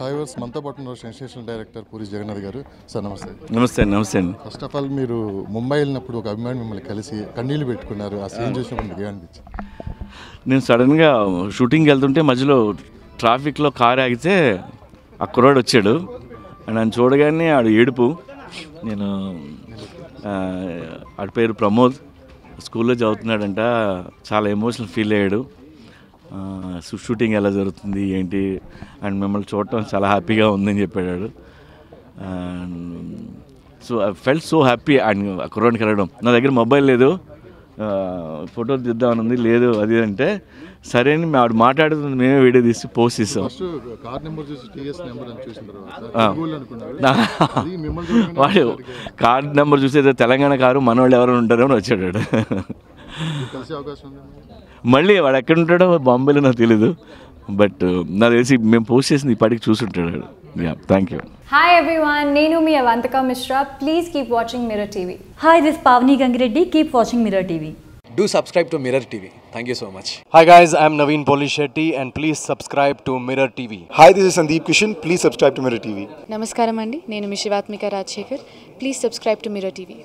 Five verse మనతో పాటు ఉన్నారు సెన్సేషనల్ డైరెక్టర్ పూరి జగన్నాథ్ గారు సార్ నమస్తే నమస్తే నమస్తే అండి ఫస్ట్ ఆఫ్ ఆల్ మీరు ముంబై వెళ్ళినప్పుడు ఒక అభిమాని మిమ్మల్ని కలిసి కన్నీళ్ళు పెట్టుకున్నారు ఆ సీన్ చూసినప్పుడు మీకు అనిపించింది నేను సడన్గా షూటింగ్కి వెళ్తుంటే మధ్యలో ట్రాఫిక్లో కార్ ఆగితే ఆ కుర్రాడు వచ్చాడు నన్ను చూడగానే ఆడు ఏడుపు నేను ఆడి పేరు ప్రమోద్ స్కూల్లో చదువుతున్నాడంట చాలా ఎమోషనల్ ఫీల్ అయ్యాడు షూటింగ్ ఎలా జరుగుతుంది ఏంటి అండ్ మిమ్మల్ని చూడటం చాలా హ్యాపీగా ఉందని చెప్పాడు so I felt so happy and కుర్రాడిని కలగడం నా దగ్గర మొబైల్ లేదు ఫోటో తీద్దామని ఉంది లేదు అది అంటే సరే అని ఆవిడ మాట్లాడుతుంది మేమే వీడియో తీసి పోస్ట్ ఇస్తాం వాడు కార్డ్ నెంబర్ చూసి తెలంగాణ కారు మనవాళ్ళు ఎవరైనా ఉంటారో అని వచ్చాడు మళ్ళీ వాడు ఎక్కడ ఉంటాడో బాంబేలో నాకు తెలీదు బట్ uh, నాకు తెలిసి మేము పోస్ట్ చేసింది ఇప్పటికి చూసుంటాడు థ్యాంక్ యూ హాయ్ ఎవ్రీవాన్ నేను మీ Avantika Mishra please keep watching mirror TV hi this Pavani Gangireddy keep watching mirror TV Do subscribe to Mirror TV. Thank you so much. Hi guys, I'm Naveen Polishetty and please subscribe to Mirror TV. Hi, this is Sandeep Kishan. Please subscribe to Mirror TV. నమస్కారం అండి నేను మీ Shivathmika Rajasekhar please subscribe to mirror TV